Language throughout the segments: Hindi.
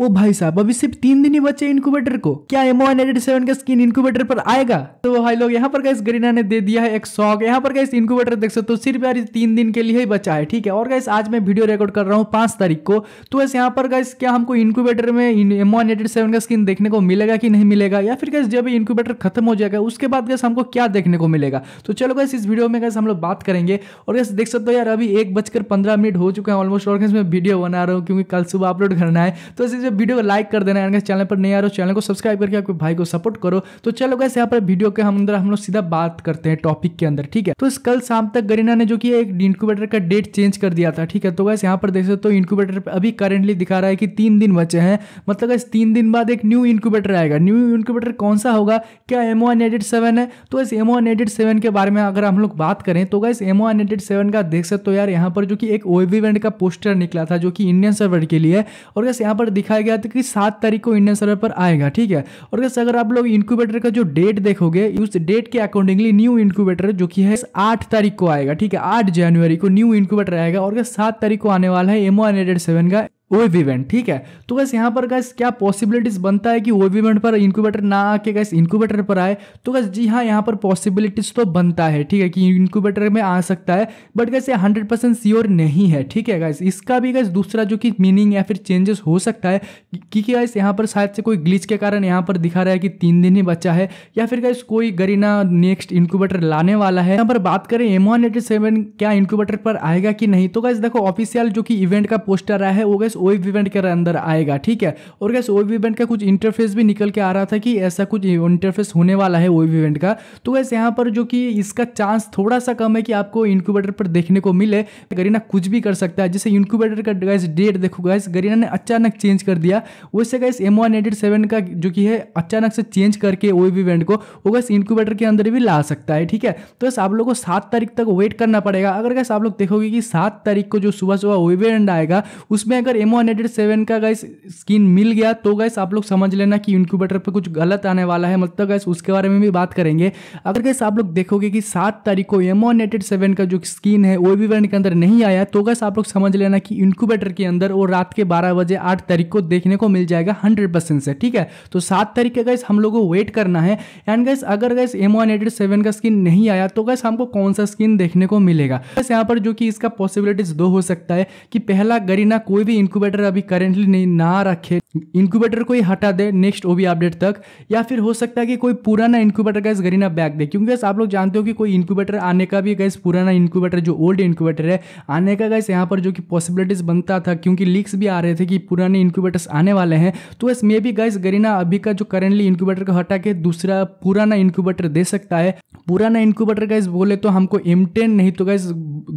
ओ भाई साहब अभी सिर्फ तीन दिन ही बचे इनक्यूबेटर को क्या एमओ वन एडेड सेवन का स्किन इनक्यूबेटर पर आएगा तो भाई लोग यहाँ पर का इस गरीना ने दे दिया है एक शौक यहाँ पर का इनक्यूबेटर देख सकते हो तो सिर्फ यार तीन दिन के लिए ही बचा है ठीक है और गैस आज मैं वीडियो रिकॉर्ड कर रहा हूँ पांच तारीख को तो वैसे यहाँ पर गाइस क्या हमको इनक्यूबेटर में एमओ वन एडेड सेवन का स्किन देखने को मिलेगा कि नहीं मिलेगा या फिर गैस जब इंक्यूबेटर खत्म हो जाएगा उसके बाद गैस हमको क्या देखने को मिलेगा तो चलो गैस इस वीडियो में गैस हम लोग बात करेंगे और गैस देख सकते हो यार अभी एक बजकर पंद्रह मिनट हो चुके हैं ऑलमोस्ट और गैस मैं वीडियो बना रहा हूँ क्योंकि कल सुबह अपलोड करना है तो से वीडियो को लाइक कर देना यानी चैनल पर नहीं आ रहे हो चैनल को सब्सक्राइब करके आपके भाई को सपोर्ट करो तो चलो गैस यहाँ पर वीडियो के हम अंदर हम लोग सीधा बात करते हैं टॉपिक के अंदर ठीक है तो कल शाम तक गरीना ने जो कि एक इंक्यूबेटर का डेट चेंज कर दिया था ठीक है तो गैस यहाँ पर देख सकते हो इंक्यूबेटर पर अभी करेंटली दिखा रहा है कि तीन दिन बचे हैं मतलब गैस तीन दिन बाद एक न्यू इंक्यूबेटर आएगा न्यू इंक्यूबेटर कौन सा होगा क्या एम ओ सेवन है तो इस एम ओ सेवन के बारे में अगर हम लोग बात करें तो गैस एम ओ सेवन का देख सकते हो यार यहाँ पर जो कि एक ओवी का पोस्टर निकला था जो कि इंडियन सर्वर के लिए और गैस यहाँ पर दिखा दिखाया गया था कि सात तारीख को इंडियन सर्वर पर आएगा ठीक है और अगर आप लोग इंक्यूबेटर का जो डेट देखोगे उस डेट के अकॉर्डिंगली न्यू इंक्यूबेटर जो कि है आठ तारीख को आएगा ठीक है आठ जनवरी को न्यू इंक्यूबेटर आएगा और सात तारीख को आने वाला है एमओ हंड्रेड सेवन का वेव इवेंट ठीक है तो गैस यहाँ पर गैस क्या पॉसिबिलिटीज बनता है कि वेव इवेंट पर इंक्यूबेटर ना आके गैस इंक्यूबेटर पर आए तो गैस जी हाँ यहाँ पर पॉसिबिलिटीज तो बनता है ठीक है कि इंक्यूबेटर में आ सकता है बट गैस ये हंड्रेड परसेंट सियोर नहीं है ठीक है गैस इसका भी गैस दूसरा जो कि मीनिंग या फिर चेंजेस हो सकता है क्योंकि गैस यहाँ पर शायद से कोई ग्लिच के कारण यहाँ पर दिखा रहा है कि तीन दिन ही बच्चा है या फिर गैस कोई गरीना नेक्स्ट इंक्यूबेटर लाने वाला है यहाँ पर बात करें एम वन एटी सेवन क्या इंक्यूबेटर पर आएगा कि नहीं तो गैस देखो ऑफिशियल जो कि इवेंट का पोस्टर आया है वो गैस गैस ओ इवेंट के अंदर आएगा ठीक है और गैस ओ इवेंट का कुछ इंटरफेस भी निकल के आ रहा था कि ऐसा कुछ इंटरफेस होने वाला है ओ इवेंट का तो गैस यहाँ पर जो कि इसका चांस थोड़ा सा कम है कि आपको इंक्यूबेटर पर देखने को मिले गरीना कुछ भी कर सकता है जैसे इंक्यूबेटर का गैस डेट देखो गैस गरीना ने अचानक चेंज कर दिया वैसे guys M one eighty seven का जो कि है अचानक से चेंज करके ओ इवेंट को वो गैस इंक्यूबेटर के अंदर भी ला सकता है ठीक है तो बस आप लोग को सात तारीख तक वेट करना पड़ेगा अगर गैस आप लोग देखोगे कि सात तारीख को जो सुबह सुबह ओ इवेंट आएगा उसमें अगर वन हंड्रेड सेवन का गैस स्किन मिल गया तो गैस आप लोग समझ लेना कि इनक्यूबेटर पर कुछ गलत आने वाला है मतलब गैस उसके बारे में भी बात करेंगे अगर गैस आप लोग देखोगे कि सात तारीख को वन हंड्रेड सेवन का जो स्किन है वो भी वर्ड के अंदर नहीं आया तो गैस आप लोग समझ लेना कि इनक्यूबेटर के अंदर वो रात के बारह बजे आठ तारीख को देखने को मिल जाएगा हंड्रेड परसेंट से ठीक है तो सात तारीख का गैस हम लोग को वेट करना है एंड गैस अगर गैस वन हंड्रेड सेवन का स्किन नहीं आया तो गैस हमको कौन सा स्किन देखने को मिलेगा बस यहाँ पर जो कि इसका पॉसिबिलिटीज दो हो सकता है कि पहला गरीना कोई भी इंक्यूबेटर अभी करेंटली नहीं ना रखे इंक्यूबेटर को ही हटा दे नेक्स्ट ओबी अपडेट तक या फिर हो सकता है कि कोई पुराना इंक्यूबेटर गैस गरीना बैक दे क्योंकि गैस आप लोग जानते हो कि कोई इंक्यूबेटर आने का भी गैस पुराना इंक्यूबेटर जो ओल्ड इंक्यूबेटर है आने का गैस यहाँ पर जो कि पॉसिबिलिटीज बनता था क्योंकि लीक्स भी आ रहे थे कि पुराने इंक्यूबेटर्स आने वाले हैं तो गैस मे भी गैस गरीना अभी का जो करेंटली इंक्यूबेटर को हटा के दूसरा पुराना इंक्यूबेटर दे सकता है पुराना इंक्यूबेटर गैस बोले तो हमको एम नहीं तो गैस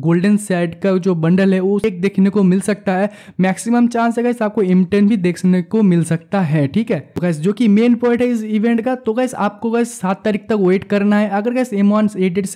गोल्डन सेट का जो बंडल है वो एक देखने को मिल सकता है मैक्स मैक्सिमम चांस है गैस आपको M10 भी देखने को मिल सकता है ठीक है तो गैस जो कि मेन पॉइंट है इस इवेंट का तो गैस आपको गैस सात तारीख तक वेट करना है अगर गैस एम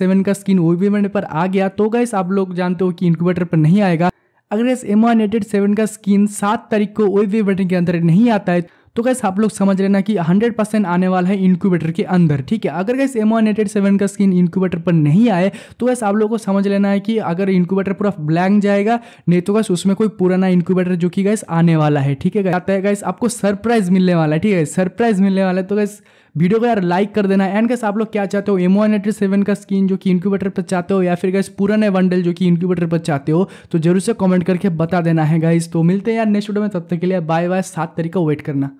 वन का स्किन वो इवेंट पर आ गया तो गैस आप लोग जानते हो कि इंक्यूबेटर पर नहीं आएगा अगर गैस एम वन का स्किन सात तारीख को वो इवेंट के अंदर नहीं आता है तो गैस आप लोग समझ लेना कि 100 परसेंट आने वाला है इंक्यूबेटर के अंदर ठीक है अगर guys M one eighty seven का स्किन इंक्यूबेटर पर नहीं आए तो गैस आप लोग को समझ लेना है कि अगर इंक्यूबेटर पूरा ब्लैंक जाएगा नहीं तो गैस उसमें कोई पुराना इंक्यूबेटर जो कि गैस आने वाला है ठीक है आता है गैस आपको सरप्राइज मिलने वाला है ठीक है सरप्राइज मिलने वाला है तो गैस वीडियो को यार लाइक कर देना एंड कैसे आप लोग क्या चाहते हो एम वन एटी सेवन का स्किन जो कि इंक्यूबेटर पर चाहते हो या फिर गैस पुराने बंडल जो कि इंक्यूबेटर पर चाहते हो तो जरूर से कमेंट करके बता देना है गाइस तो मिलते हैं यार नेक्स्ट वीडियो में तब तक के लिए बाय बाय सात तारीख वेट करना